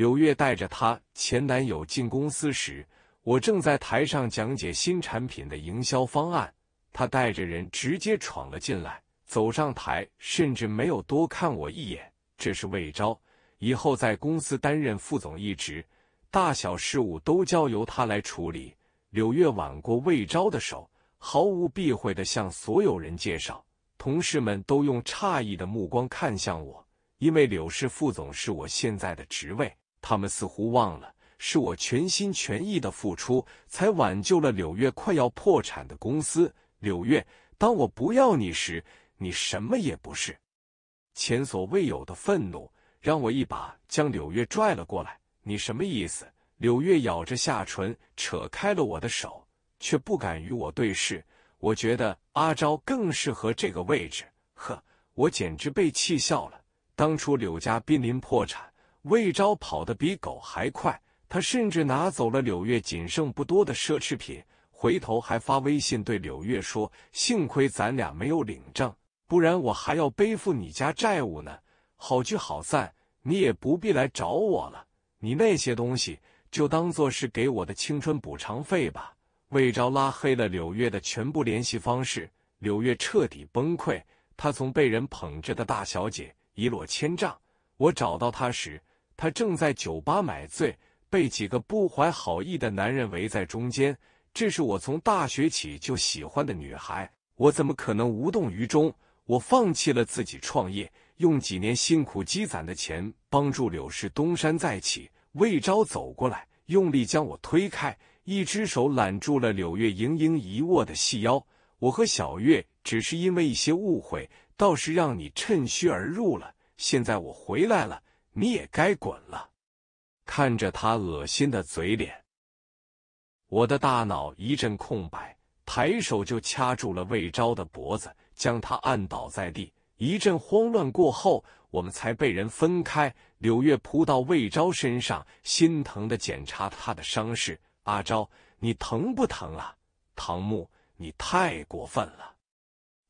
柳月带着她前男友进公司时，我正在台上讲解新产品的营销方案。她带着人直接闯了进来，走上台，甚至没有多看我一眼。这是魏昭，以后在公司担任副总一职，大小事务都交由他来处理。柳月挽过魏昭的手，毫无避讳地向所有人介绍。同事们都用诧异的目光看向我，因为柳氏副总是我现在的职位。他们似乎忘了，是我全心全意的付出才挽救了柳月快要破产的公司。柳月，当我不要你时，你什么也不是。前所未有的愤怒让我一把将柳月拽了过来。你什么意思？柳月咬着下唇，扯开了我的手，却不敢与我对视。我觉得阿昭更适合这个位置。呵，我简直被气笑了。当初柳家濒临破产。魏昭跑得比狗还快，他甚至拿走了柳月仅剩不多的奢侈品，回头还发微信对柳月说：“幸亏咱俩没有领证，不然我还要背负你家债务呢。好聚好散，你也不必来找我了，你那些东西就当做是给我的青春补偿费吧。”魏昭拉黑了柳月的全部联系方式，柳月彻底崩溃。她从被人捧着的大小姐一落千丈。我找到她时。他正在酒吧买醉，被几个不怀好意的男人围在中间。这是我从大学起就喜欢的女孩，我怎么可能无动于衷？我放弃了自己创业，用几年辛苦积攒的钱帮助柳氏东山再起。魏昭走过来，用力将我推开，一只手揽住了柳月盈盈一握的细腰。我和小月只是因为一些误会，倒是让你趁虚而入了。现在我回来了。你也该滚了！看着他恶心的嘴脸，我的大脑一阵空白，抬手就掐住了魏昭的脖子，将他按倒在地。一阵慌乱过后，我们才被人分开。柳月扑到魏昭身上，心疼的检查他的伤势：“阿昭，你疼不疼啊？”唐木，你太过分了！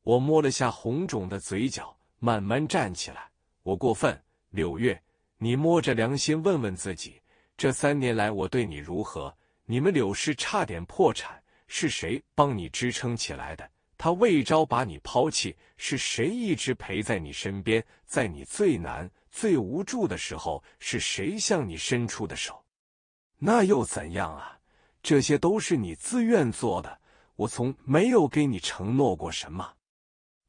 我摸了下红肿的嘴角，慢慢站起来：“我过分。”柳月。你摸着良心问问自己，这三年来我对你如何？你们柳氏差点破产，是谁帮你支撑起来的？他魏昭把你抛弃，是谁一直陪在你身边，在你最难、最无助的时候，是谁向你伸出的手？那又怎样啊？这些都是你自愿做的，我从没有给你承诺过什么。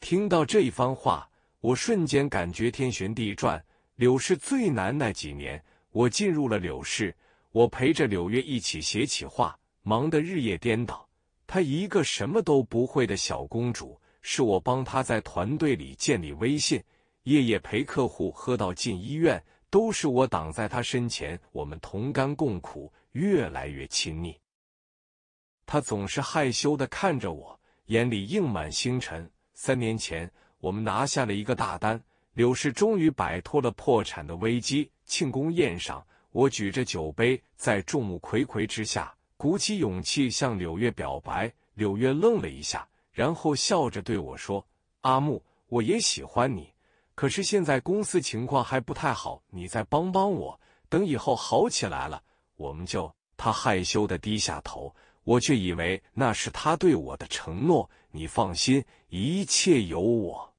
听到这一番话，我瞬间感觉天旋地转。柳氏最难那几年，我进入了柳氏，我陪着柳月一起写起画，忙得日夜颠倒。她一个什么都不会的小公主，是我帮她在团队里建立威信，夜夜陪客户喝到进医院，都是我挡在她身前。我们同甘共苦，越来越亲密。她总是害羞的看着我，眼里映满星辰。三年前，我们拿下了一个大单。柳氏终于摆脱了破产的危机，庆功宴上，我举着酒杯，在众目睽睽之下，鼓起勇气向柳月表白。柳月愣了一下，然后笑着对我说：“阿木，我也喜欢你，可是现在公司情况还不太好，你再帮帮我，等以后好起来了，我们就……”他害羞的低下头，我却以为那是他对我的承诺。你放心，一切有我。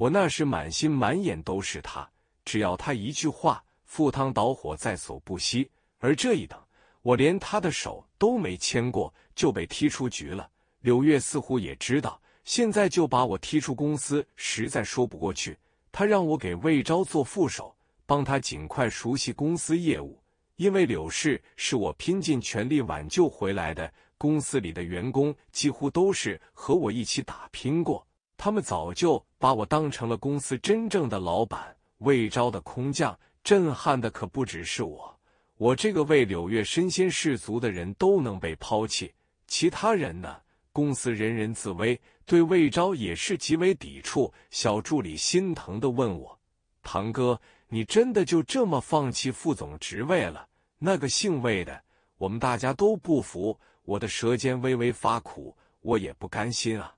我那时满心满眼都是他，只要他一句话，赴汤蹈火在所不惜。而这一等，我连他的手都没牵过，就被踢出局了。柳月似乎也知道，现在就把我踢出公司实在说不过去。他让我给魏昭做副手，帮他尽快熟悉公司业务。因为柳氏是我拼尽全力挽救回来的，公司里的员工几乎都是和我一起打拼过，他们早就。把我当成了公司真正的老板，魏昭的空降，震撼的可不只是我，我这个为柳月身先士卒的人都能被抛弃，其他人呢？公司人人自危，对魏昭也是极为抵触。小助理心疼的问我：“堂哥，你真的就这么放弃副总职位了？”那个姓魏的，我们大家都不服。我的舌尖微微发苦，我也不甘心啊。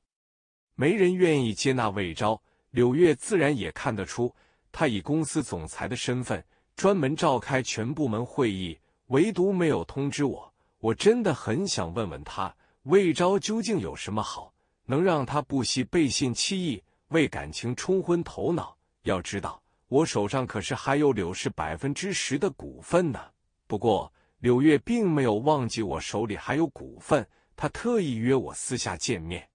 没人愿意接纳魏昭，柳月自然也看得出。他以公司总裁的身份专门召开全部门会议，唯独没有通知我。我真的很想问问他，魏昭究竟有什么好，能让他不惜背信弃义，为感情冲昏头脑？要知道，我手上可是还有柳氏百分之十的股份呢。不过，柳月并没有忘记我手里还有股份，他特意约我私下见面。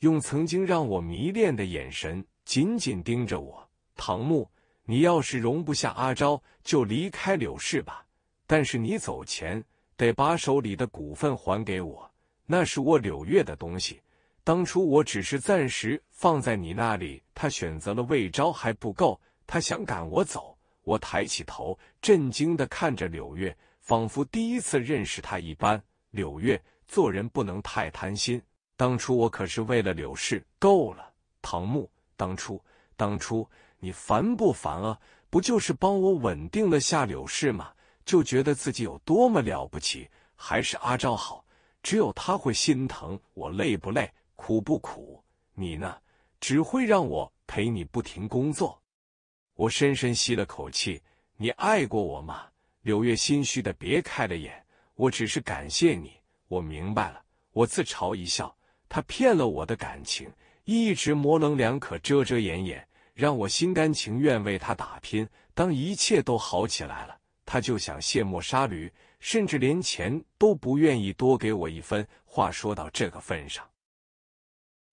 用曾经让我迷恋的眼神紧紧盯着我，唐木，你要是容不下阿昭，就离开柳氏吧。但是你走前得把手里的股份还给我，那是我柳月的东西。当初我只是暂时放在你那里。他选择了魏昭还不够，他想赶我走。我抬起头，震惊的看着柳月，仿佛第一次认识他一般。柳月，做人不能太贪心。当初我可是为了柳氏。够了，唐木，当初，当初你烦不烦啊？不就是帮我稳定了下柳氏吗？就觉得自己有多么了不起？还是阿昭好，只有他会心疼我，累不累，苦不苦？你呢？只会让我陪你不停工作。我深深吸了口气。你爱过我吗？柳月心虚的别开了眼。我只是感谢你。我明白了。我自嘲一笑。他骗了我的感情，一直模棱两可、遮遮掩掩，让我心甘情愿为他打拼。当一切都好起来了，他就想卸磨杀驴，甚至连钱都不愿意多给我一分。话说到这个份上，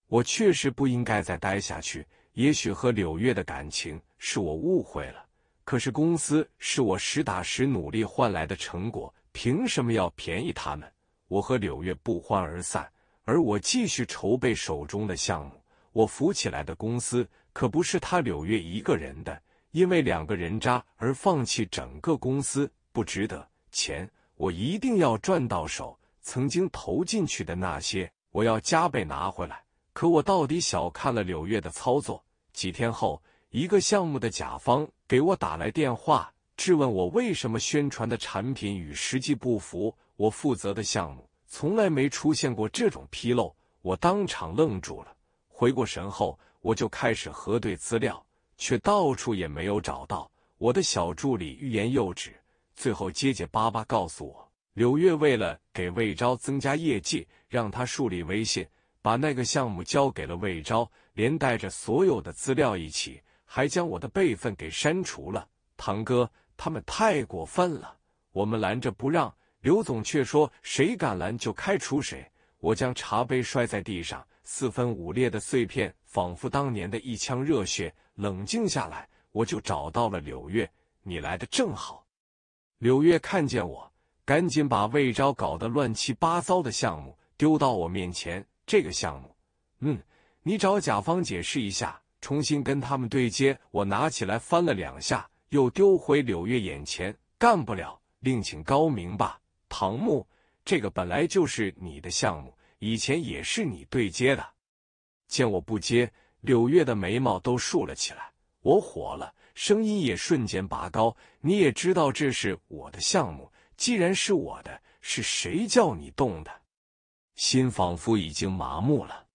我确实不应该再待下去。也许和柳月的感情是我误会了，可是公司是我实打实努力换来的成果，凭什么要便宜他们？我和柳月不欢而散。而我继续筹备手中的项目，我扶起来的公司可不是他柳月一个人的。因为两个人渣而放弃整个公司，不值得。钱我一定要赚到手，曾经投进去的那些，我要加倍拿回来。可我到底小看了柳月的操作。几天后，一个项目的甲方给我打来电话，质问我为什么宣传的产品与实际不符。我负责的项目。从来没出现过这种纰漏，我当场愣住了。回过神后，我就开始核对资料，却到处也没有找到。我的小助理欲言又止，最后结结巴巴告诉我，柳月为了给魏昭增加业绩，让他树立威信，把那个项目交给了魏昭，连带着所有的资料一起，还将我的备份给删除了。堂哥，他们太过分了，我们拦着不让。刘总却说：“谁敢拦就开除谁。”我将茶杯摔在地上，四分五裂的碎片仿佛当年的一腔热血。冷静下来，我就找到了柳月。你来的正好。柳月看见我，赶紧把魏昭搞得乱七八糟的项目丢到我面前。这个项目，嗯，你找甲方解释一下，重新跟他们对接。我拿起来翻了两下，又丢回柳月眼前。干不了，另请高明吧。唐木，这个本来就是你的项目，以前也是你对接的。见我不接，柳月的眉毛都竖了起来。我火了，声音也瞬间拔高。你也知道这是我的项目，既然是我的，是谁叫你动的？心仿佛已经麻木了，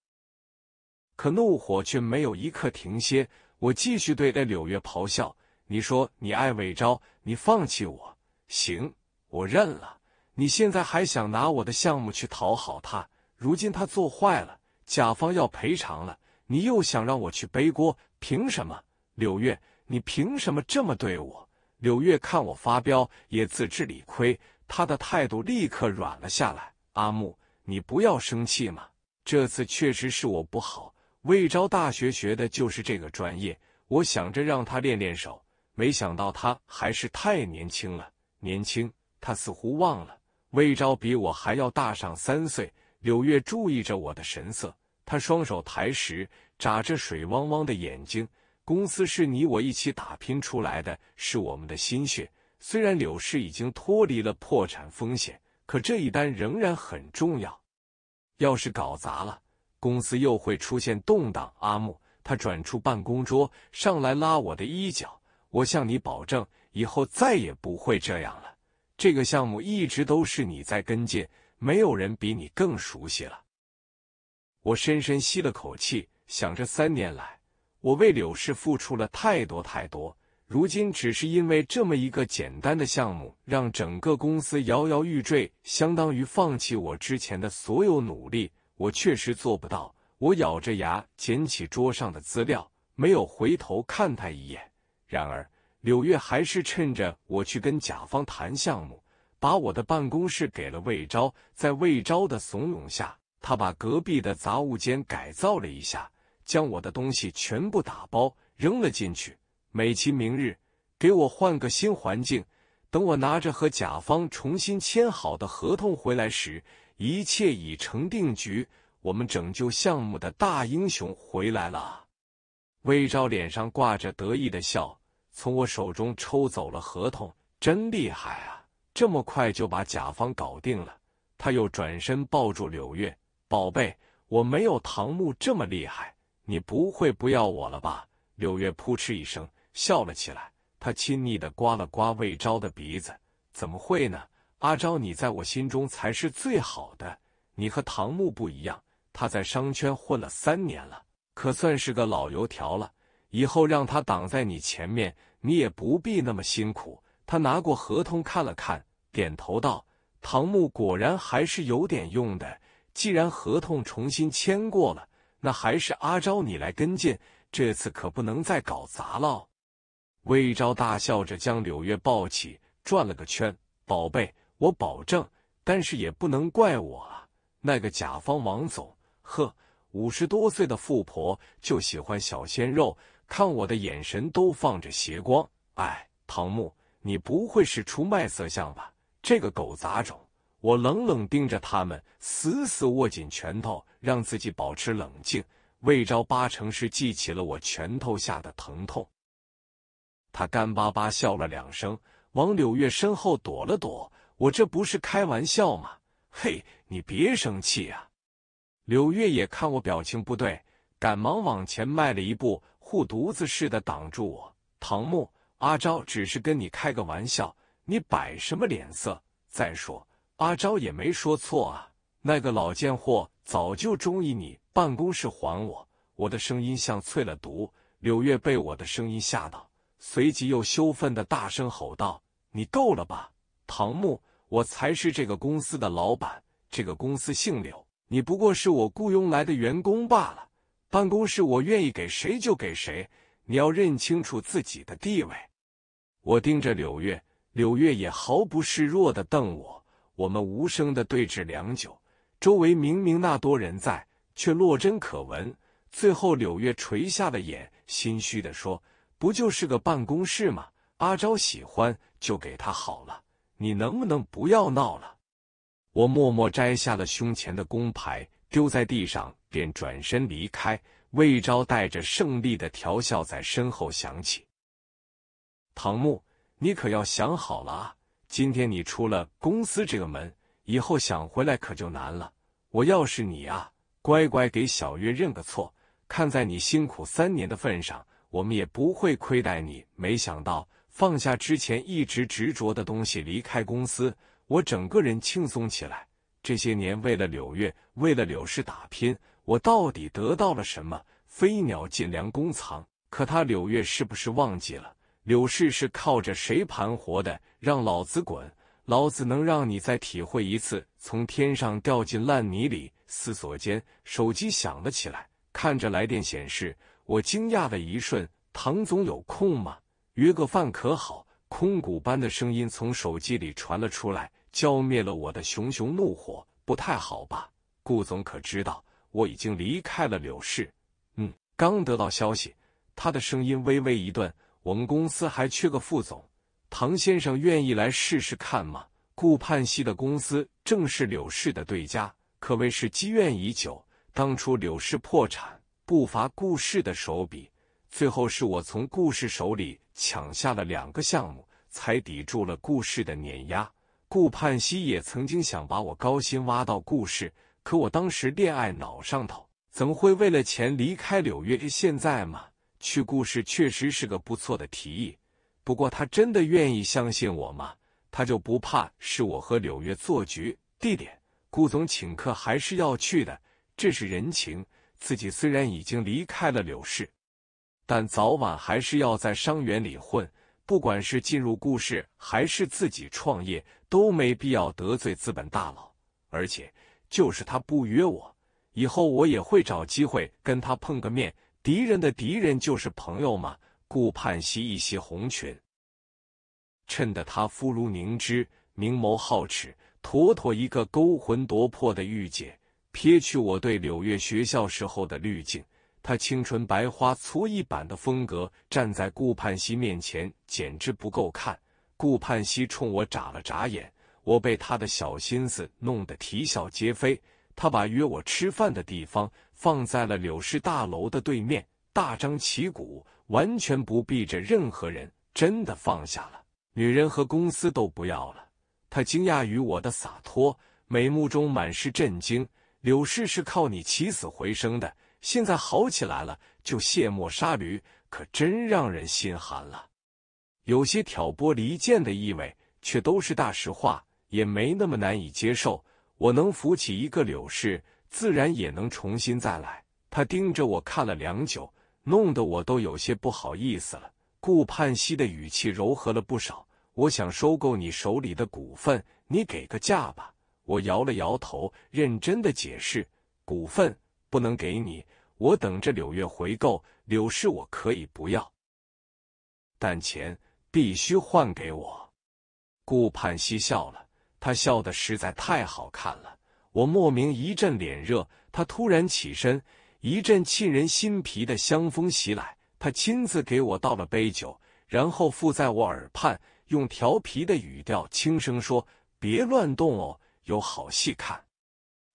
可怒火却没有一刻停歇。我继续对着柳月咆哮：“你说你爱魏昭，你放弃我，行，我认了。”你现在还想拿我的项目去讨好他？如今他做坏了，甲方要赔偿了，你又想让我去背锅？凭什么？柳月，你凭什么这么对我？柳月看我发飙，也自知理亏，他的态度立刻软了下来。阿木，你不要生气嘛，这次确实是我不好。魏昭大学学的就是这个专业，我想着让他练练手，没想到他还是太年轻了。年轻，他似乎忘了。魏昭比我还要大上三岁。柳月注意着我的神色，他双手抬时，眨着水汪汪的眼睛。公司是你我一起打拼出来的，是我们的心血。虽然柳氏已经脱离了破产风险，可这一单仍然很重要。要是搞砸了，公司又会出现动荡。阿木，他转出办公桌，上来拉我的衣角。我向你保证，以后再也不会这样了。这个项目一直都是你在跟进，没有人比你更熟悉了。我深深吸了口气，想着三年来我为柳氏付出了太多太多，如今只是因为这么一个简单的项目，让整个公司摇摇欲坠，相当于放弃我之前的所有努力。我确实做不到。我咬着牙捡起桌上的资料，没有回头看他一眼。然而。柳月还是趁着我去跟甲方谈项目，把我的办公室给了魏昭。在魏昭的怂恿下，他把隔壁的杂物间改造了一下，将我的东西全部打包扔了进去。美其名日，给我换个新环境。等我拿着和甲方重新签好的合同回来时，一切已成定局。我们拯救项目的大英雄回来了。魏昭脸上挂着得意的笑。从我手中抽走了合同，真厉害啊！这么快就把甲方搞定了。他又转身抱住柳月，宝贝，我没有唐木这么厉害，你不会不要我了吧？柳月扑哧一声笑了起来，他亲昵的刮了刮魏昭的鼻子：“怎么会呢？阿昭，你在我心中才是最好的。你和唐木不一样，他在商圈混了三年了，可算是个老油条了。”以后让他挡在你前面，你也不必那么辛苦。他拿过合同看了看，点头道：“唐木果然还是有点用的。既然合同重新签过了，那还是阿昭你来跟进。这次可不能再搞砸了。”魏昭大笑着将柳月抱起，转了个圈：“宝贝，我保证。但是也不能怪我啊，那个甲方王总，呵，五十多岁的富婆就喜欢小鲜肉。”看我的眼神都放着邪光，哎，唐木，你不会是出卖色相吧？这个狗杂种！我冷冷盯着他们，死死握紧拳头，让自己保持冷静。魏昭八成是记起了我拳头下的疼痛，他干巴巴笑了两声，往柳月身后躲了躲。我这不是开玩笑吗？嘿，你别生气啊！柳月也看我表情不对，赶忙往前迈了一步。护犊子似的挡住我，唐木阿昭只是跟你开个玩笑，你摆什么脸色？再说阿昭也没说错啊，那个老贱货早就中意你，办公室还我。我的声音像淬了毒，柳月被我的声音吓到，随即又羞愤的大声吼道：“你够了吧，唐木！我才是这个公司的老板，这个公司姓柳，你不过是我雇佣来的员工罢了。”办公室我愿意给谁就给谁，你要认清楚自己的地位。我盯着柳月，柳月也毫不示弱的瞪我。我们无声的对峙良久，周围明明那多人在，却落针可闻。最后，柳月垂下了眼，心虚的说：“不就是个办公室吗？阿昭喜欢就给他好了，你能不能不要闹了？”我默默摘下了胸前的工牌，丢在地上。便转身离开，魏昭带着胜利的调笑在身后响起：“唐木，你可要想好了啊！今天你出了公司这个门，以后想回来可就难了。我要是你啊，乖乖给小月认个错，看在你辛苦三年的份上，我们也不会亏待你。没想到放下之前一直执着的东西，离开公司，我整个人轻松起来。这些年为了柳月，为了柳氏打拼。”我到底得到了什么？飞鸟尽，良弓藏。可他柳月是不是忘记了？柳氏是靠着谁盘活的？让老子滚！老子能让你再体会一次从天上掉进烂泥里。思索间，手机响了起来。看着来电显示，我惊讶的一瞬。唐总有空吗？约个饭可好？空谷般的声音从手机里传了出来，浇灭了我的熊熊怒火。不太好吧？顾总可知道？我已经离开了柳氏，嗯，刚得到消息。他的声音微微一顿。我们公司还缺个副总，唐先生愿意来试试看吗？顾盼希的公司正是柳氏的对家，可谓是积怨已久。当初柳氏破产，不乏顾氏的手笔。最后是我从顾氏手里抢下了两个项目，才抵住了顾氏的碾压。顾盼希也曾经想把我高薪挖到顾氏。可我当时恋爱脑上头，怎么会为了钱离开柳月？现在嘛，去故事确实是个不错的提议。不过他真的愿意相信我吗？他就不怕是我和柳月做局？地点，顾总请客还是要去的，这是人情。自己虽然已经离开了柳氏，但早晚还是要在商园里混。不管是进入故事还是自己创业，都没必要得罪资本大佬，而且。就是他不约我，以后我也会找机会跟他碰个面。敌人的敌人就是朋友嘛。顾盼兮一袭红裙，衬得她肤如凝脂，明眸皓齿，妥妥一个勾魂夺魄的御姐。撇去我对柳月学校时候的滤镜，她清纯白花搓衣板的风格，站在顾盼兮面前简直不够看。顾盼兮冲我眨了眨眼。我被他的小心思弄得啼笑皆非。他把约我吃饭的地方放在了柳氏大楼的对面，大张旗鼓，完全不避着任何人。真的放下了，女人和公司都不要了。他惊讶于我的洒脱，眉目中满是震惊。柳氏是靠你起死回生的，现在好起来了就卸磨杀驴，可真让人心寒了。有些挑拨离间的意味，却都是大实话。也没那么难以接受，我能扶起一个柳氏，自然也能重新再来。他盯着我看了良久，弄得我都有些不好意思了。顾盼兮的语气柔和了不少。我想收购你手里的股份，你给个价吧。我摇了摇头，认真的解释：股份不能给你，我等着柳月回购柳氏，我可以不要，但钱必须换给我。顾盼兮笑了。他笑得实在太好看了，我莫名一阵脸热。他突然起身，一阵沁人心脾的香风袭来。他亲自给我倒了杯酒，然后附在我耳畔，用调皮的语调轻声说：“别乱动哦，有好戏看。”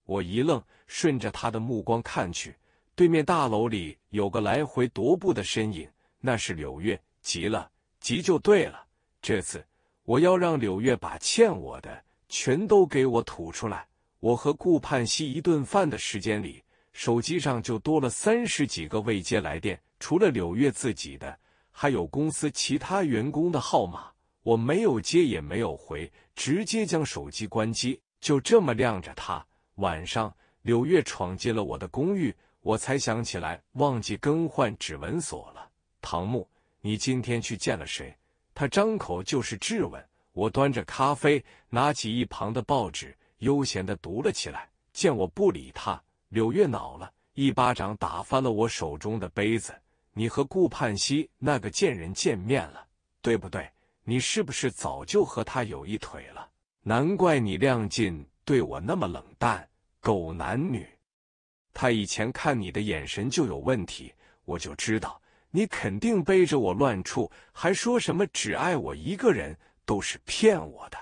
我一愣，顺着他的目光看去，对面大楼里有个来回踱步的身影，那是柳月。急了，急就对了。这次我要让柳月把欠我的。全都给我吐出来！我和顾盼兮一顿饭的时间里，手机上就多了三十几个未接来电，除了柳月自己的，还有公司其他员工的号码。我没有接，也没有回，直接将手机关机，就这么晾着他。晚上，柳月闯进了我的公寓，我才想起来忘记更换指纹锁了。唐木，你今天去见了谁？他张口就是质问。我端着咖啡，拿起一旁的报纸，悠闲的读了起来。见我不理他，柳月恼了，一巴掌打翻了我手中的杯子。你和顾盼兮那个贱人见面了，对不对？你是不是早就和他有一腿了？难怪你亮尽对我那么冷淡，狗男女！他以前看你的眼神就有问题，我就知道你肯定背着我乱处，还说什么只爱我一个人。都是骗我的，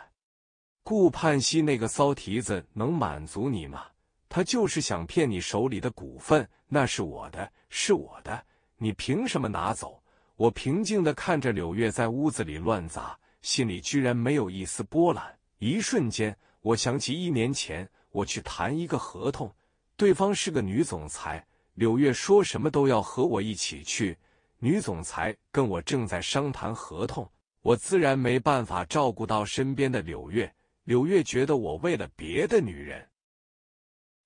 顾盼兮，那个骚蹄子能满足你吗？他就是想骗你手里的股份，那是我的，是我的，你凭什么拿走？我平静的看着柳月在屋子里乱砸，心里居然没有一丝波澜。一瞬间，我想起一年前我去谈一个合同，对方是个女总裁，柳月说什么都要和我一起去，女总裁跟我正在商谈合同。我自然没办法照顾到身边的柳月，柳月觉得我为了别的女人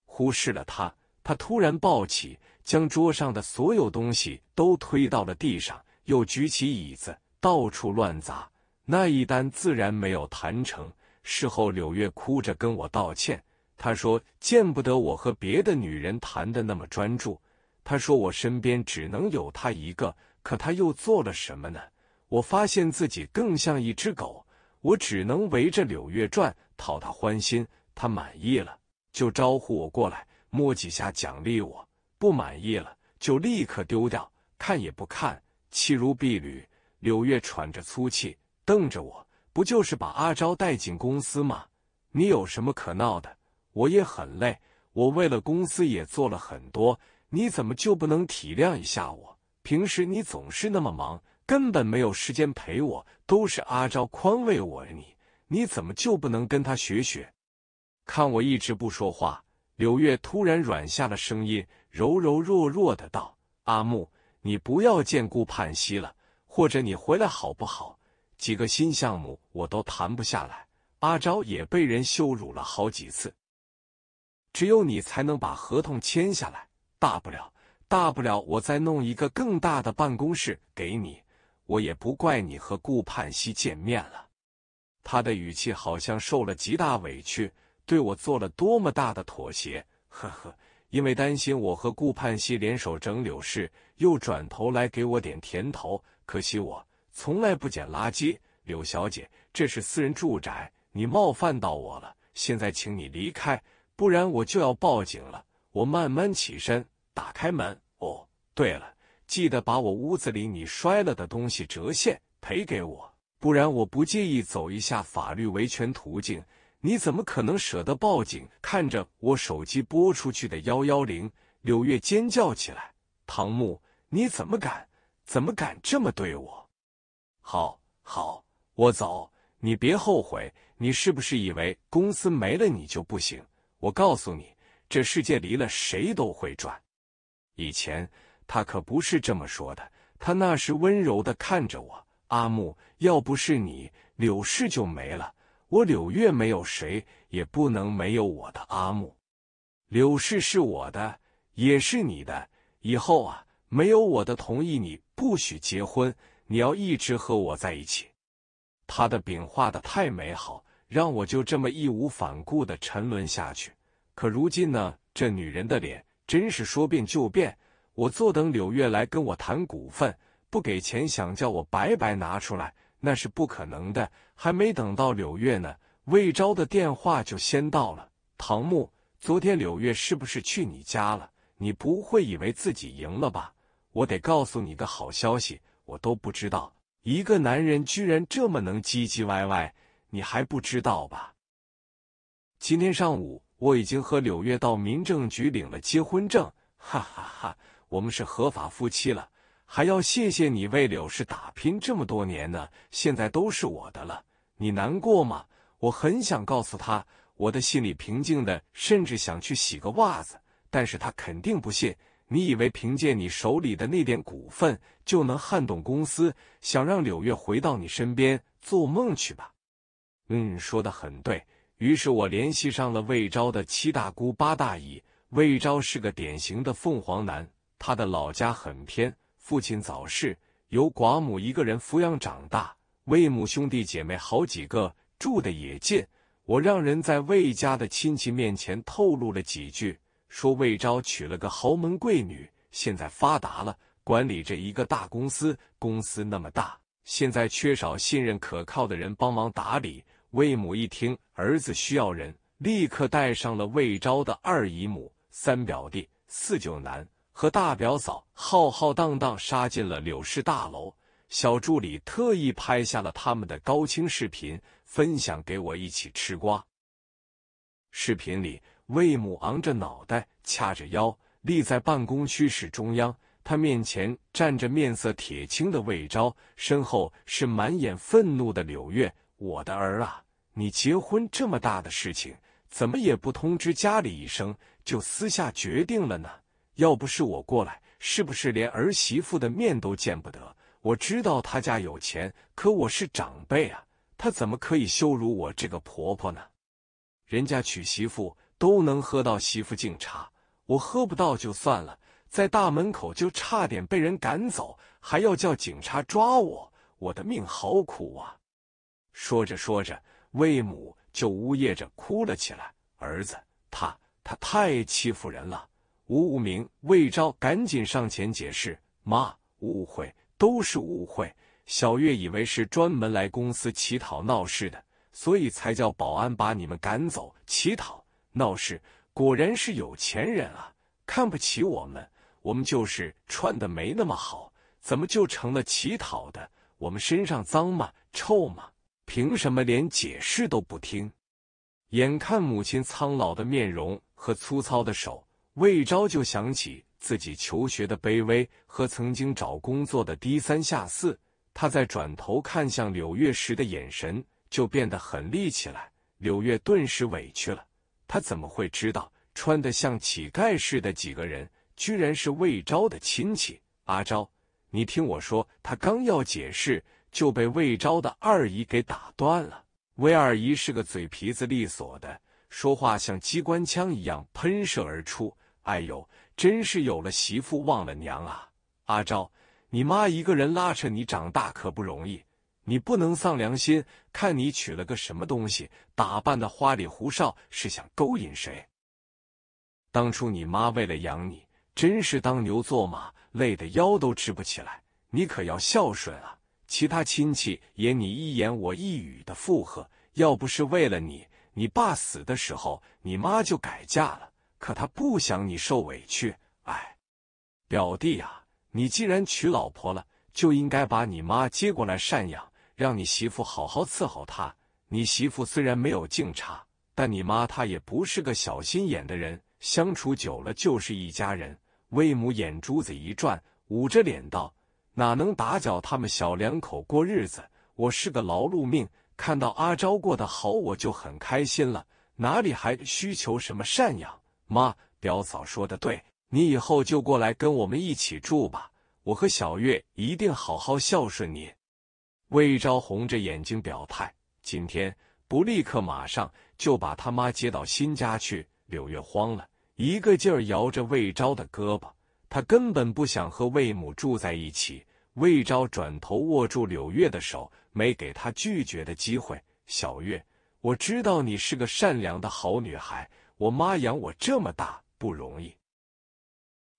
忽视了他。他突然抱起，将桌上的所有东西都推到了地上，又举起椅子到处乱砸。那一单自然没有谈成。事后柳月哭着跟我道歉，她说见不得我和别的女人谈的那么专注，她说我身边只能有她一个。可她又做了什么呢？我发现自己更像一只狗，我只能围着柳月转，讨她欢心。她满意了，就招呼我过来摸几下，奖励我；不满意了，就立刻丢掉，看也不看，气如敝履。柳月喘着粗气，瞪着我：“不就是把阿昭带进公司吗？你有什么可闹的？我也很累，我为了公司也做了很多，你怎么就不能体谅一下我？平时你总是那么忙。”根本没有时间陪我，都是阿昭宽慰我。你你怎么就不能跟他学学？看我一直不说话，柳月突然软下了声音，柔柔弱弱的道：“阿木，你不要见顾盼兮了，或者你回来好不好？几个新项目我都谈不下来，阿昭也被人羞辱了好几次，只有你才能把合同签下来。大不了，大不了，我再弄一个更大的办公室给你。”我也不怪你和顾盼兮见面了，他的语气好像受了极大委屈，对我做了多么大的妥协，呵呵，因为担心我和顾盼兮联手整柳氏，又转头来给我点甜头。可惜我从来不捡垃圾。柳小姐，这是私人住宅，你冒犯到我了，现在请你离开，不然我就要报警了。我慢慢起身，打开门。哦，对了。记得把我屋子里你摔了的东西折现赔给我，不然我不介意走一下法律维权途径。你怎么可能舍得报警？看着我手机拨出去的幺幺零，柳月尖叫起来：“唐木，你怎么敢？怎么敢这么对我？”好，好，我走，你别后悔。你是不是以为公司没了你就不行？我告诉你，这世界离了谁都会转。以前。他可不是这么说的，他那时温柔的看着我。阿木，要不是你，柳氏就没了。我柳月没有谁，也不能没有我的阿木。柳氏是我的，也是你的。以后啊，没有我的同意，你不许结婚。你要一直和我在一起。他的饼画的太美好，让我就这么义无反顾的沉沦下去。可如今呢，这女人的脸真是说变就变。我坐等柳月来跟我谈股份，不给钱想叫我白白拿出来，那是不可能的。还没等到柳月呢，魏昭的电话就先到了。唐木，昨天柳月是不是去你家了？你不会以为自己赢了吧？我得告诉你个好消息，我都不知道，一个男人居然这么能唧唧歪歪，你还不知道吧？今天上午我已经和柳月到民政局领了结婚证，哈哈哈。我们是合法夫妻了，还要谢谢你为柳氏打拼这么多年呢，现在都是我的了，你难过吗？我很想告诉他，我的心里平静的，甚至想去洗个袜子，但是他肯定不信。你以为凭借你手里的那点股份就能撼动公司？想让柳月回到你身边，做梦去吧！嗯，说的很对。于是，我联系上了魏昭的七大姑八大姨。魏昭是个典型的凤凰男。他的老家很偏，父亲早逝，由寡母一个人抚养长大。魏母兄弟姐妹好几个，住的也近。我让人在魏家的亲戚面前透露了几句，说魏昭娶了个豪门贵女，现在发达了，管理着一个大公司。公司那么大，现在缺少信任可靠的人帮忙打理。魏母一听儿子需要人，立刻带上了魏昭的二姨母、三表弟、四舅男。和大表嫂浩浩荡荡杀进了柳氏大楼，小助理特意拍下了他们的高清视频，分享给我一起吃瓜。视频里，魏母昂着脑袋，掐着腰，立在办公区室中央。他面前站着面色铁青的魏昭，身后是满眼愤怒的柳月。我的儿啊，你结婚这么大的事情，怎么也不通知家里一声，就私下决定了呢？要不是我过来，是不是连儿媳妇的面都见不得？我知道他家有钱，可我是长辈啊，他怎么可以羞辱我这个婆婆呢？人家娶媳妇都能喝到媳妇敬茶，我喝不到就算了，在大门口就差点被人赶走，还要叫警察抓我，我的命好苦啊！说着说着，魏母就呜咽着哭了起来。儿子，他他太欺负人了。吴无名、魏昭赶紧上前解释：“妈，误会，都是误会。小月以为是专门来公司乞讨闹事的，所以才叫保安把你们赶走。乞讨闹事，果然是有钱人啊，看不起我们。我们就是穿的没那么好，怎么就成了乞讨的？我们身上脏吗？臭吗？凭什么连解释都不听？”眼看母亲苍老的面容和粗糙的手。魏昭就想起自己求学的卑微和曾经找工作的低三下四，他在转头看向柳月时的眼神就变得狠戾起来。柳月顿时委屈了，他怎么会知道穿得像乞丐似的几个人居然是魏昭的亲戚？阿昭，你听我说。他刚要解释，就被魏昭的二姨给打断了。魏二姨是个嘴皮子利索的，说话像机关枪一样喷射而出。哎呦，真是有了媳妇忘了娘啊！阿昭，你妈一个人拉扯你长大可不容易，你不能丧良心。看你娶了个什么东西，打扮的花里胡哨，是想勾引谁？当初你妈为了养你，真是当牛做马，累得腰都直不起来。你可要孝顺啊！其他亲戚也你一言我一语的附和，要不是为了你，你爸死的时候，你妈就改嫁了。可他不想你受委屈，哎，表弟呀，你既然娶老婆了，就应该把你妈接过来赡养，让你媳妇好好伺候她。你媳妇虽然没有敬茶，但你妈她也不是个小心眼的人，相处久了就是一家人。魏母眼珠子一转，捂着脸道：“哪能打搅他们小两口过日子？我是个劳碌命，看到阿昭过得好，我就很开心了，哪里还需求什么赡养？”妈，表嫂说的对，你以后就过来跟我们一起住吧。我和小月一定好好孝顺您。魏昭红着眼睛表态，今天不立刻马上就把他妈接到新家去。柳月慌了，一个劲儿摇着魏昭的胳膊，他根本不想和魏母住在一起。魏昭转头握住柳月的手，没给他拒绝的机会。小月，我知道你是个善良的好女孩。我妈养我这么大不容易，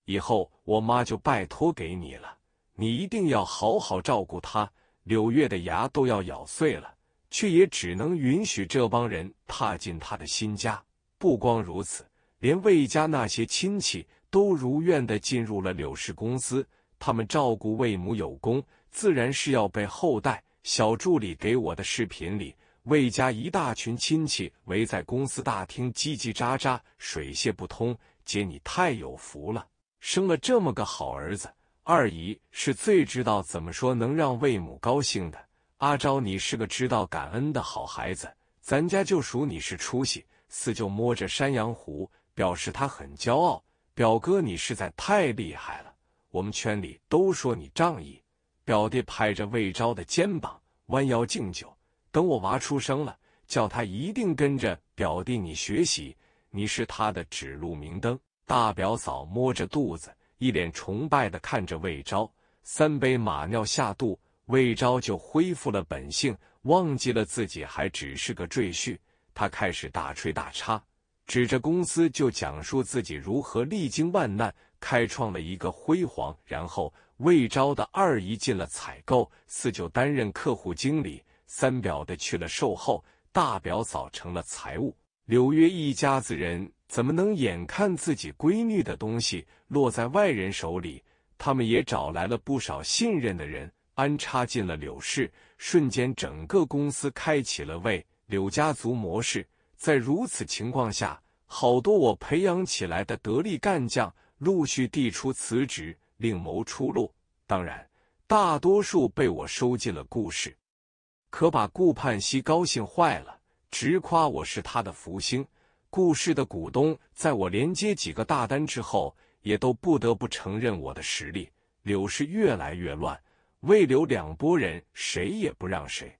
以后我妈就拜托给你了，你一定要好好照顾她。柳月的牙都要咬碎了，却也只能允许这帮人踏进她的新家。不光如此，连魏家那些亲戚都如愿的进入了柳氏公司，他们照顾魏母有功，自然是要被后代小助理给我的视频里。魏家一大群亲戚围在公司大厅，叽叽喳喳，水泄不通。姐，你太有福了，生了这么个好儿子。二姨是最知道怎么说能让魏母高兴的。阿昭，你是个知道感恩的好孩子，咱家就数你是出息。四舅摸着山羊胡，表示他很骄傲。表哥，你实在太厉害了，我们圈里都说你仗义。表弟拍着魏昭的肩膀，弯腰敬酒。等我娃出生了，叫他一定跟着表弟你学习，你是他的指路明灯。大表嫂摸着肚子，一脸崇拜的看着魏昭。三杯马尿下肚，魏昭就恢复了本性，忘记了自己还只是个赘婿。他开始大吹大叉，指着公司就讲述自己如何历经万难，开创了一个辉煌。然后，魏昭的二姨进了采购，四舅担任客户经理。三表的去了售后，大表嫂成了财务。柳约一家子人怎么能眼看自己闺女的东西落在外人手里？他们也找来了不少信任的人，安插进了柳氏。瞬间，整个公司开启了为柳家族模式。在如此情况下，好多我培养起来的得力干将陆续递出辞职，另谋出路。当然，大多数被我收进了故事。可把顾盼西高兴坏了，直夸我是他的福星。顾氏的股东在我连接几个大单之后，也都不得不承认我的实力。柳氏越来越乱，魏柳两拨人谁也不让谁，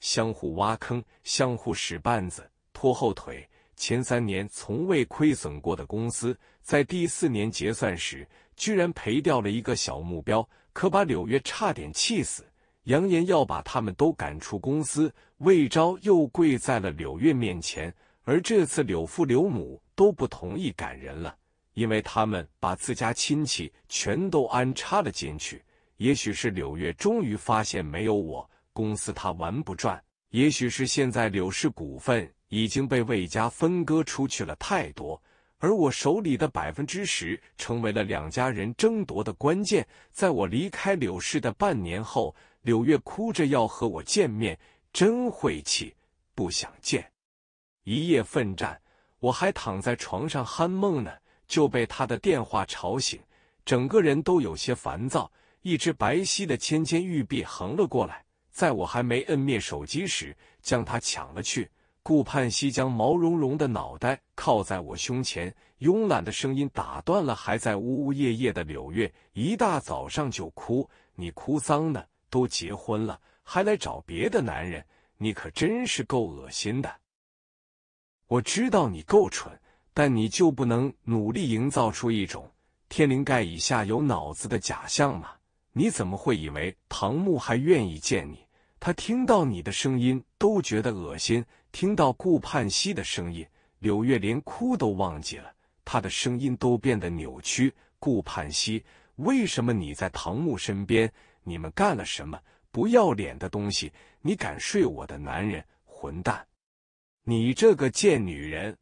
相互挖坑，相互使绊子，拖后腿。前三年从未亏损过的公司，在第四年结算时，居然赔掉了一个小目标，可把柳月差点气死。扬言要把他们都赶出公司。魏昭又跪在了柳月面前，而这次柳父柳母都不同意赶人了，因为他们把自家亲戚全都安插了进去。也许是柳月终于发现没有我，公司他玩不转；也许是现在柳氏股份已经被魏家分割出去了太多，而我手里的百分之十成为了两家人争夺的关键。在我离开柳氏的半年后。柳月哭着要和我见面，真晦气，不想见。一夜奋战，我还躺在床上酣梦呢，就被他的电话吵醒，整个人都有些烦躁。一只白皙的纤纤玉臂横了过来，在我还没摁灭手机时，将他抢了去。顾盼兮将毛茸茸的脑袋靠在我胸前，慵懒的声音打断了还在呜呜咽咽的柳月：“一大早上就哭，你哭丧呢？”都结婚了，还来找别的男人，你可真是够恶心的！我知道你够蠢，但你就不能努力营造出一种天灵盖以下有脑子的假象吗？你怎么会以为唐木还愿意见你？他听到你的声音都觉得恶心，听到顾盼西的声音，柳月连哭都忘记了，他的声音都变得扭曲。顾盼西，为什么你在唐木身边？你们干了什么不要脸的东西！你敢睡我的男人，混蛋！你这个贱女人！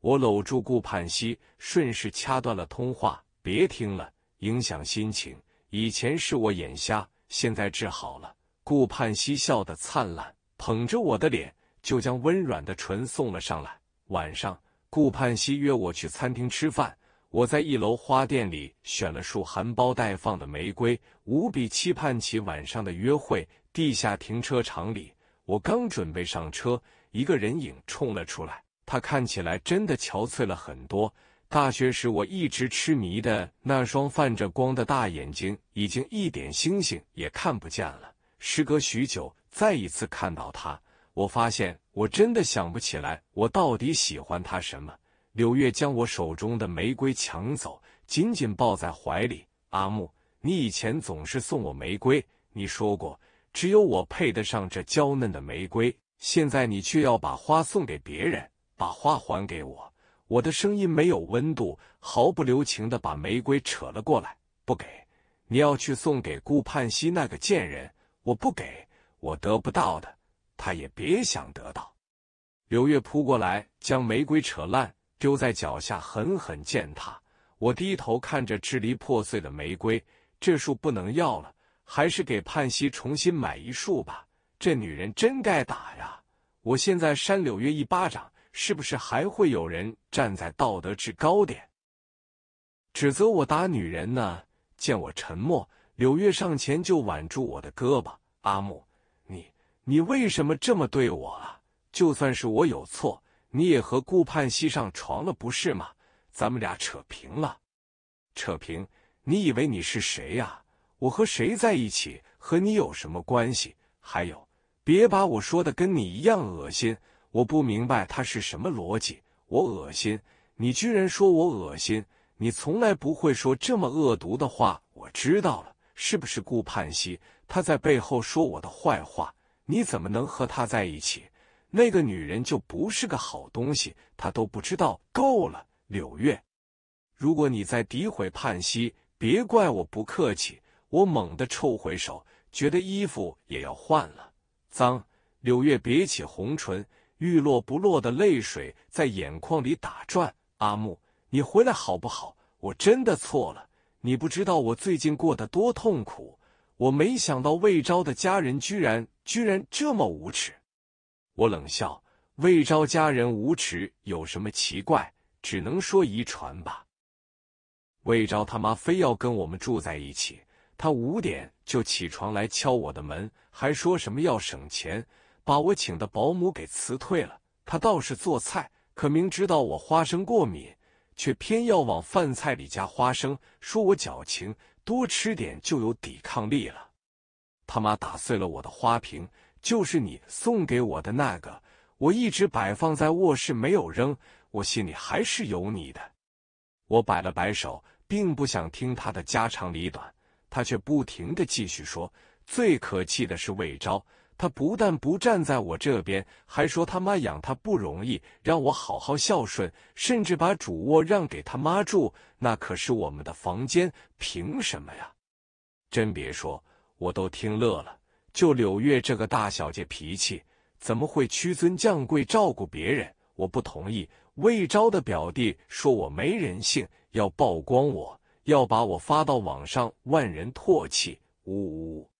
我搂住顾盼兮，顺势掐断了通话。别听了，影响心情。以前是我眼瞎，现在治好了。顾盼兮笑得灿烂，捧着我的脸，就将温软的唇送了上来。晚上，顾盼兮约我去餐厅吃饭。我在一楼花店里选了束含苞待放的玫瑰，无比期盼起晚上的约会。地下停车场里，我刚准备上车，一个人影冲了出来。他看起来真的憔悴了很多。大学时我一直痴迷的那双泛着光的大眼睛，已经一点星星也看不见了。时隔许久，再一次看到他，我发现我真的想不起来我到底喜欢他什么。柳月将我手中的玫瑰抢走，紧紧抱在怀里。阿木，你以前总是送我玫瑰，你说过只有我配得上这娇嫩的玫瑰。现在你却要把花送给别人，把花还给我！我的声音没有温度，毫不留情的把玫瑰扯了过来。不给！你要去送给顾盼兮那个贱人，我不给，我得不到的，他也别想得到。柳月扑过来，将玫瑰扯烂。丢在脚下，狠狠践踏。我低头看着支离破碎的玫瑰，这树不能要了，还是给盼兮重新买一束吧。这女人真该打呀！我现在扇柳月一巴掌，是不是还会有人站在道德制高点指责我打女人呢？见我沉默，柳月上前就挽住我的胳膊：“阿木，你你为什么这么对我啊？就算是我有错。”你也和顾盼兮上床了，不是吗？咱们俩扯平了，扯平！你以为你是谁呀？我和谁在一起，和你有什么关系？还有，别把我说的跟你一样恶心！我不明白他是什么逻辑，我恶心，你居然说我恶心！你从来不会说这么恶毒的话！我知道了，是不是顾盼兮？他在背后说我的坏话，你怎么能和他在一起？那个女人就不是个好东西，她都不知道够了。柳月，如果你再诋毁盼兮，别怪我不客气。我猛地抽回手，觉得衣服也要换了，脏。柳月别起红唇，欲落不落的泪水在眼眶里打转。阿木，你回来好不好？我真的错了，你不知道我最近过得多痛苦。我没想到魏昭的家人居然居然这么无耻。我冷笑：“魏昭家人无耻，有什么奇怪？只能说遗传吧。”魏昭他妈非要跟我们住在一起，他五点就起床来敲我的门，还说什么要省钱，把我请的保姆给辞退了。他倒是做菜，可明知道我花生过敏，却偏要往饭菜里加花生，说我矫情，多吃点就有抵抗力了。他妈打碎了我的花瓶。就是你送给我的那个，我一直摆放在卧室没有扔，我心里还是有你的。我摆了摆手，并不想听他的家长里短，他却不停的继续说。最可气的是魏昭，他不但不站在我这边，还说他妈养他不容易，让我好好孝顺，甚至把主卧让给他妈住，那可是我们的房间，凭什么呀？真别说，我都听乐了。就柳月这个大小姐脾气，怎么会屈尊降贵照顾别人？我不同意。魏昭的表弟说我没人性，要曝光我，要把我发到网上，万人唾弃。呜呜！呜！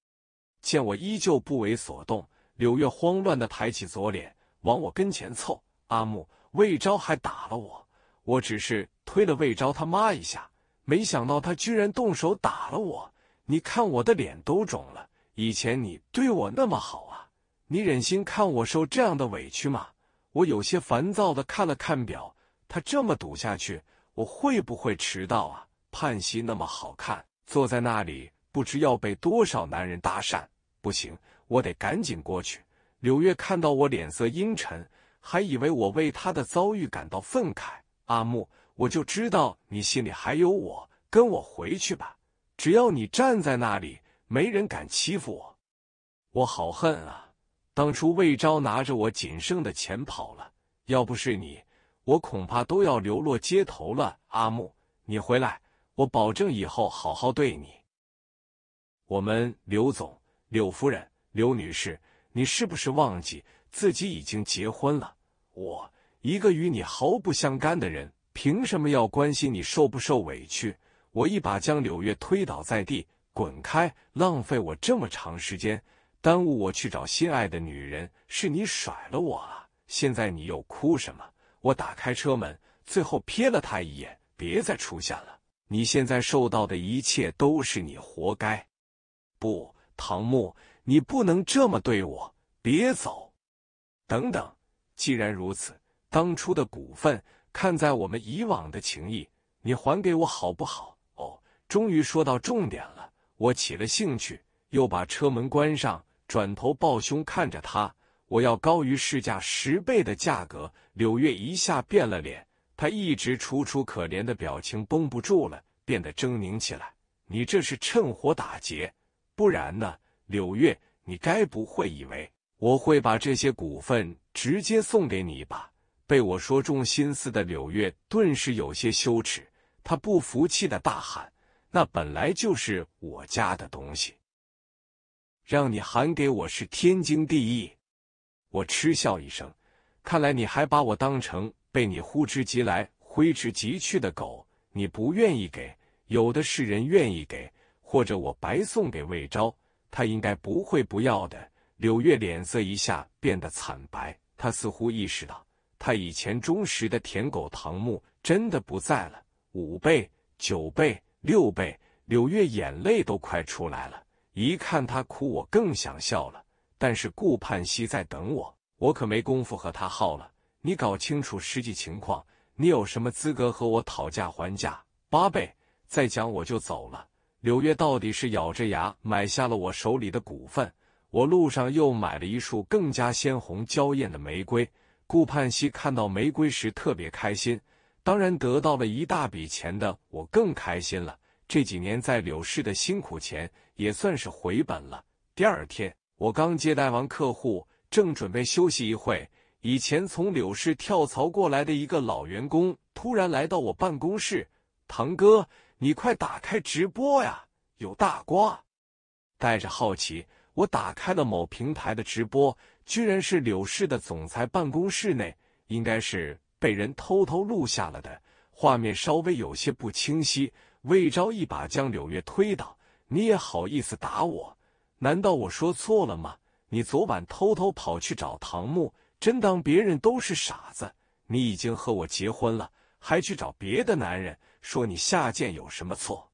见我依旧不为所动，柳月慌乱的抬起左脸，往我跟前凑：“阿木，魏昭还打了我，我只是推了魏昭他妈一下，没想到他居然动手打了我。你看我的脸都肿了。”以前你对我那么好啊，你忍心看我受这样的委屈吗？我有些烦躁的看了看表，他这么赌下去，我会不会迟到啊？盼兮那么好看，坐在那里不知要被多少男人搭讪，不行，我得赶紧过去。柳月看到我脸色阴沉，还以为我为他的遭遇感到愤慨。阿木，我就知道你心里还有我，跟我回去吧，只要你站在那里。没人敢欺负我，我好恨啊！当初魏昭拿着我仅剩的钱跑了，要不是你，我恐怕都要流落街头了。阿木，你回来，我保证以后好好对你。我们刘总、柳夫人、刘女士，你是不是忘记自己已经结婚了？我一个与你毫不相干的人，凭什么要关心你受不受委屈？我一把将柳月推倒在地。滚开！浪费我这么长时间，耽误我去找心爱的女人，是你甩了我啊！现在你又哭什么？我打开车门，最后瞥了他一眼，别再出现了。你现在受到的一切都是你活该。不，唐木，你不能这么对我！别走！等等，既然如此，当初的股份，看在我们以往的情谊，你还给我好不好？哦，终于说到重点了。我起了兴趣，又把车门关上，转头抱胸看着他。我要高于市价十倍的价格。柳月一下变了脸，他一直楚楚可怜的表情绷不住了，变得狰狞起来。你这是趁火打劫，不然呢？柳月，你该不会以为我会把这些股份直接送给你吧？被我说中心思的柳月顿时有些羞耻，他不服气的大喊。那本来就是我家的东西，让你还给我是天经地义。我嗤笑一声，看来你还把我当成被你呼之即来挥之即去的狗，你不愿意给，有的是人愿意给，或者我白送给魏昭，他应该不会不要的。柳月脸色一下变得惨白，他似乎意识到，他以前忠实的舔狗唐木真的不在了，五倍、九倍。六倍，柳月眼泪都快出来了，一看他哭，我更想笑了。但是顾盼兮在等我，我可没工夫和他耗了。你搞清楚实际情况，你有什么资格和我讨价还价？八倍，再讲我就走了。柳月到底是咬着牙买下了我手里的股份。我路上又买了一束更加鲜红娇艳的玫瑰。顾盼兮看到玫瑰时特别开心。当然得到了一大笔钱的我更开心了。这几年在柳氏的辛苦钱也算是回本了。第二天，我刚接待完客户，正准备休息一会，以前从柳氏跳槽过来的一个老员工突然来到我办公室：“堂哥，你快打开直播呀，有大瓜！”带着好奇，我打开了某平台的直播，居然是柳氏的总裁办公室内，应该是。被人偷偷录下了的画面，稍微有些不清晰。魏昭一把将柳月推倒，你也好意思打我？难道我说错了吗？你昨晚偷偷跑去找唐木，真当别人都是傻子？你已经和我结婚了，还去找别的男人，说你下贱有什么错？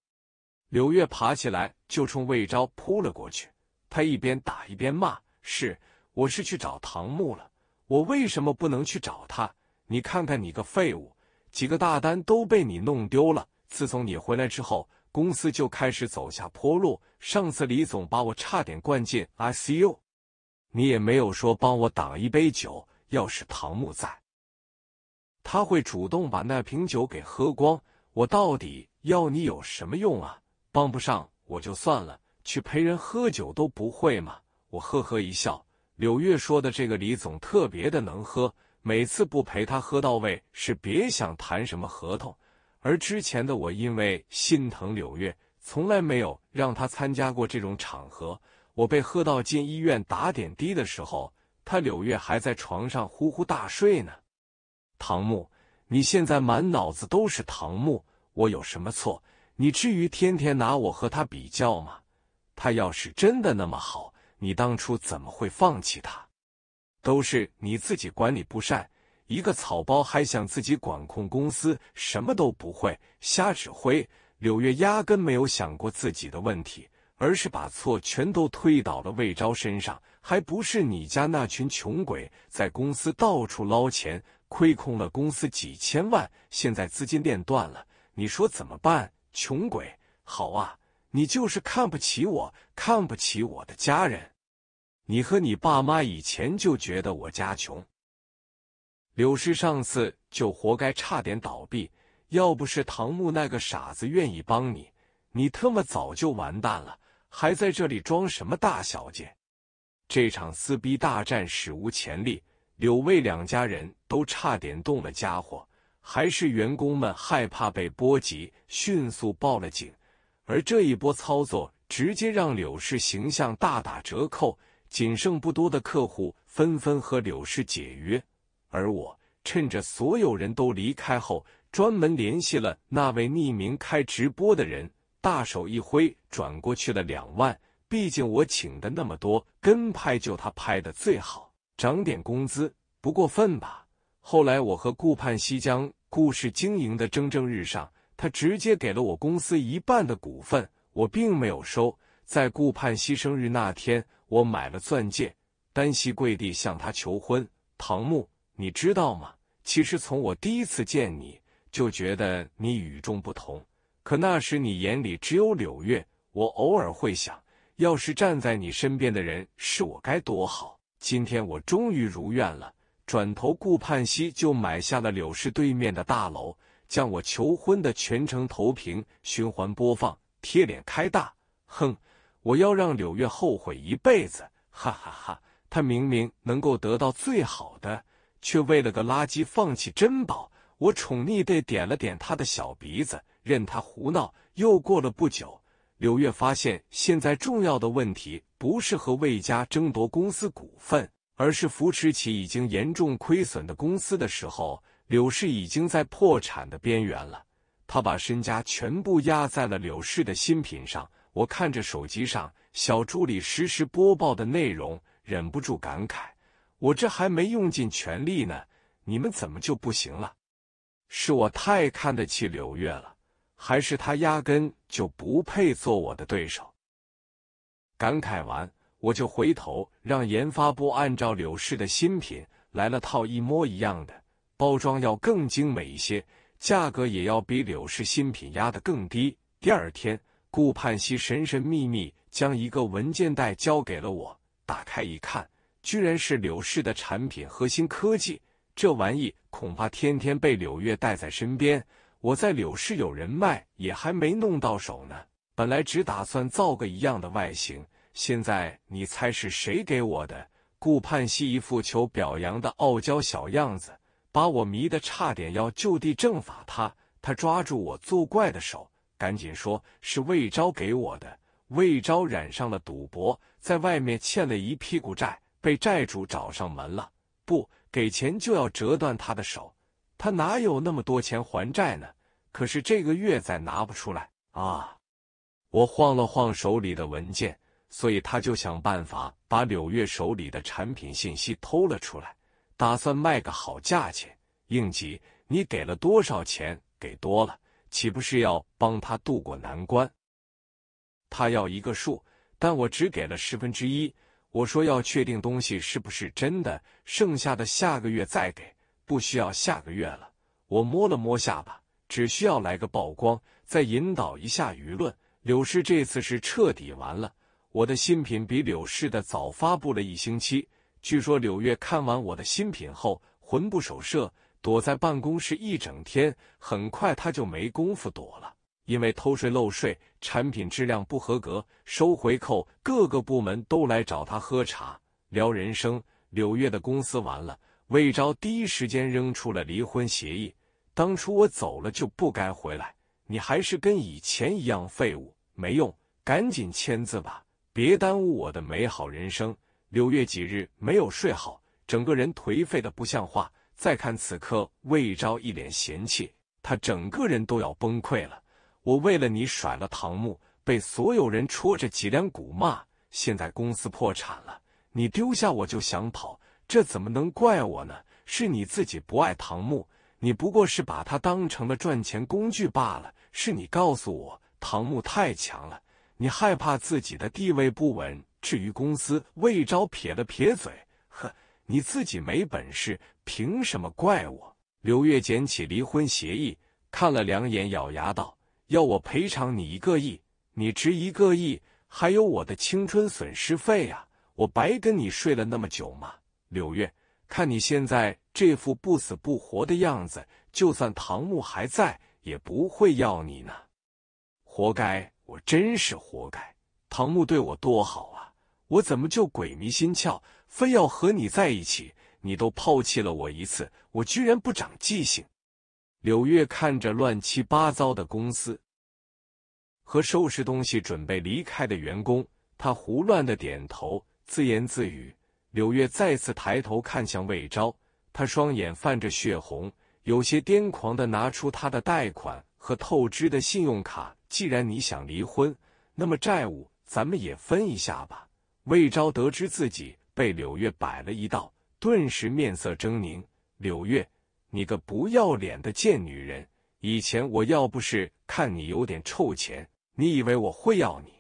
柳月爬起来就冲魏昭扑了过去，他一边打一边骂：“是，我是去找唐木了，我为什么不能去找他？”你看看，你个废物，几个大单都被你弄丢了。自从你回来之后，公司就开始走下坡路。上次李总把我差点灌进 ICU，你也没有说帮我挡一杯酒。要是唐木在，他会主动把那瓶酒给喝光。我到底要你有什么用啊？帮不上我就算了，去陪人喝酒都不会吗？我呵呵一笑。柳月说的这个李总特别的能喝。每次不陪他喝到位，是别想谈什么合同。而之前的我，因为心疼柳月，从来没有让他参加过这种场合。我被喝到进医院打点滴的时候，他柳月还在床上呼呼大睡呢。唐木，你现在满脑子都是唐木，我有什么错？你至于天天拿我和他比较吗？他要是真的那么好，你当初怎么会放弃他？都是你自己管理不善，一个草包还想自己管控公司，什么都不会瞎指挥。柳月压根没有想过自己的问题，而是把错全都推到了魏昭身上。还不是你家那群穷鬼在公司到处捞钱，亏空了公司几千万，现在资金链断了，你说怎么办？穷鬼，好啊，你就是看不起我，看不起我的家人。你和你爸妈以前就觉得我家穷。柳氏上次就活该差点倒闭，要不是唐木那个傻子愿意帮你，你特么早就完蛋了，还在这里装什么大小姐？这场撕逼大战史无前例，柳魏两家人都差点动了家伙，还是员工们害怕被波及，迅速报了警。而这一波操作直接让柳氏形象大打折扣。仅剩不多的客户纷纷和柳氏解约，而我趁着所有人都离开后，专门联系了那位匿名开直播的人，大手一挥转过去了两万。毕竟我请的那么多跟拍，就他拍的最好，涨点工资不过分吧？后来我和顾盼西将顾氏经营的蒸蒸日上，他直接给了我公司一半的股份，我并没有收。在顾盼西生日那天。我买了钻戒，单膝跪地向他求婚。唐木，你知道吗？其实从我第一次见你就觉得你与众不同。可那时你眼里只有柳月。我偶尔会想，要是站在你身边的人是我，该多好。今天我终于如愿了。转头顾盼兮就买下了柳氏对面的大楼，将我求婚的全程投屏循环播放，贴脸开大。哼。我要让柳月后悔一辈子！哈哈哈！他明明能够得到最好的，却为了个垃圾放弃珍宝。我宠溺的点了点他的小鼻子，任他胡闹。又过了不久，柳月发现，现在重要的问题不是和魏家争夺公司股份，而是扶持起已经严重亏损的公司的时候，柳氏已经在破产的边缘了。他把身家全部压在了柳氏的新品上。我看着手机上小助理实时播报的内容，忍不住感慨：我这还没用尽全力呢，你们怎么就不行了？是我太看得起柳月了，还是他压根就不配做我的对手？感慨完，我就回头让研发部按照柳氏的新品来了套一模一样的包装，要更精美一些，价格也要比柳氏新品压得更低。第二天。顾盼兮神神秘秘将一个文件袋交给了我，打开一看，居然是柳氏的产品核心科技。这玩意恐怕天天被柳月带在身边。我在柳氏有人脉，也还没弄到手呢。本来只打算造个一样的外形，现在你猜是谁给我的？顾盼兮一副求表扬的傲娇小样子，把我迷得差点要就地正法他。他抓住我作怪的手。赶紧说，是魏昭给我的。魏昭染上了赌博，在外面欠了一屁股债，被债主找上门了，不给钱就要折断他的手。他哪有那么多钱还债呢？可是这个月再拿不出来啊！我晃了晃手里的文件，所以他就想办法把柳月手里的产品信息偷了出来，打算卖个好价钱。应急，你给了多少钱？给多了。岂不是要帮他渡过难关？他要一个数，但我只给了十分之一。我说要确定东西是不是真的，剩下的下个月再给，不需要下个月了。我摸了摸下巴，只需要来个曝光，再引导一下舆论。柳氏这次是彻底完了。我的新品比柳氏的早发布了一星期，据说柳月看完我的新品后魂不守舍。躲在办公室一整天，很快他就没工夫躲了。因为偷税漏税、产品质量不合格、收回扣，各个部门都来找他喝茶聊人生。柳月的公司完了，魏昭第一时间扔出了离婚协议。当初我走了就不该回来，你还是跟以前一样废物没用，赶紧签字吧，别耽误我的美好人生。柳月几日没有睡好，整个人颓废的不像话。再看此刻，魏昭一脸嫌弃，他整个人都要崩溃了。我为了你甩了唐木，被所有人戳着脊梁骨骂，现在公司破产了，你丢下我就想跑，这怎么能怪我呢？是你自己不爱唐木，你不过是把他当成了赚钱工具罢了。是你告诉我唐木太强了，你害怕自己的地位不稳。至于公司，魏昭撇了撇嘴。你自己没本事，凭什么怪我？柳月捡起离婚协议，看了两眼，咬牙道：“要我赔偿你一个亿？你值一个亿？还有我的青春损失费啊！我白跟你睡了那么久吗？”柳月，看你现在这副不死不活的样子，就算唐木还在，也不会要你呢。活该，我真是活该！唐木对我多好啊，我怎么就鬼迷心窍？非要和你在一起，你都抛弃了我一次，我居然不长记性。柳月看着乱七八糟的公司和收拾东西准备离开的员工，他胡乱的点头，自言自语。柳月再次抬头看向魏昭，他双眼泛着血红，有些癫狂的拿出他的贷款和透支的信用卡。既然你想离婚，那么债务咱们也分一下吧。魏昭得知自己。被柳月摆了一道，顿时面色狰狞。柳月，你个不要脸的贱女人！以前我要不是看你有点臭钱，你以为我会要你？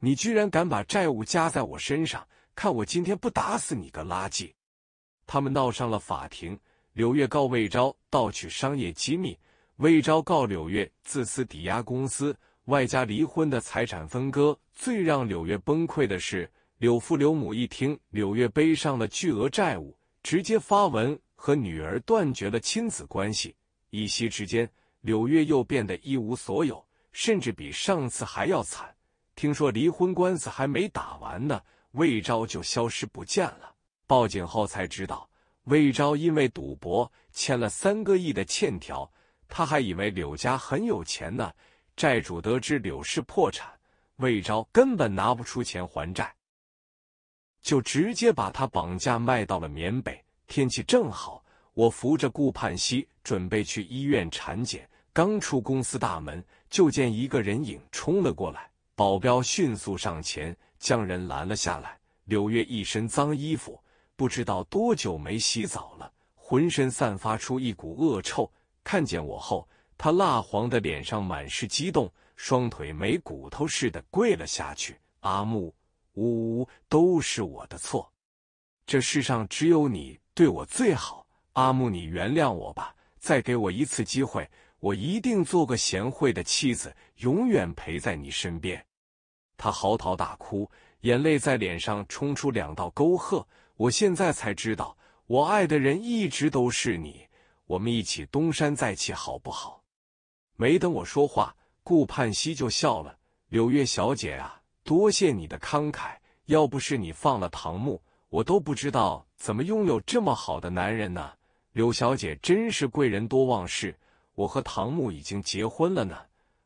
你居然敢把债务加在我身上，看我今天不打死你个垃圾！他们闹上了法庭，柳月告魏昭盗取商业机密，魏昭告柳月自私抵押公司，外加离婚的财产分割。最让柳月崩溃的是。柳父柳母一听柳月背上了巨额债务，直接发文和女儿断绝了亲子关系。一夕之间，柳月又变得一无所有，甚至比上次还要惨。听说离婚官司还没打完呢，魏昭就消失不见了。报警后才知道，魏昭因为赌博欠了三个亿的欠条，他还以为柳家很有钱呢。债主得知柳氏破产，魏昭根本拿不出钱还债。就直接把他绑架卖到了缅北。天气正好，我扶着顾盼兮准备去医院产检。刚出公司大门，就见一个人影冲了过来，保镖迅速上前将人拦了下来。柳月一身脏衣服，不知道多久没洗澡了，浑身散发出一股恶臭。看见我后，他蜡黄的脸上满是激动，双腿没骨头似的跪了下去。阿木。呜呜都是我的错。这世上只有你对我最好，阿木，你原谅我吧，再给我一次机会，我一定做个贤惠的妻子，永远陪在你身边。他嚎啕大哭，眼泪在脸上冲出两道沟壑。我现在才知道，我爱的人一直都是你。我们一起东山再起，好不好？没等我说话，顾盼兮就笑了：“柳月小姐啊。”多谢你的慷慨，要不是你放了唐木，我都不知道怎么拥有这么好的男人呢。柳小姐真是贵人多忘事，我和唐木已经结婚了呢，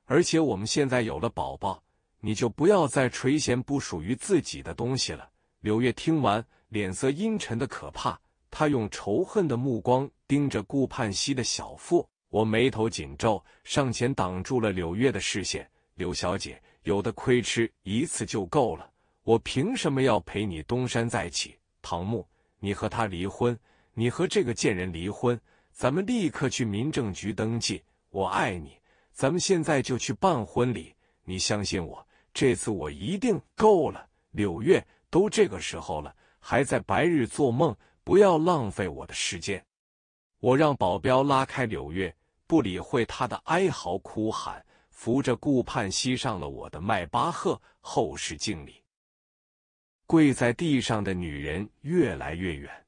而且我们现在有了宝宝，你就不要再垂涎不属于自己的东西了。柳月听完，脸色阴沉的可怕，她用仇恨的目光盯着顾盼兮的小腹。我眉头紧皱，上前挡住了柳月的视线。柳小姐。有的亏吃一次就够了，我凭什么要陪你东山再起？唐木，你和他离婚，你和这个贱人离婚，咱们立刻去民政局登记。我爱你，咱们现在就去办婚礼。你相信我，这次我一定够了。柳月，都这个时候了，还在白日做梦，不要浪费我的时间。我让保镖拉开柳月，不理会他的哀嚎哭喊。扶着顾盼，吸上了我的迈巴赫后视镜里，跪在地上的女人越来越远。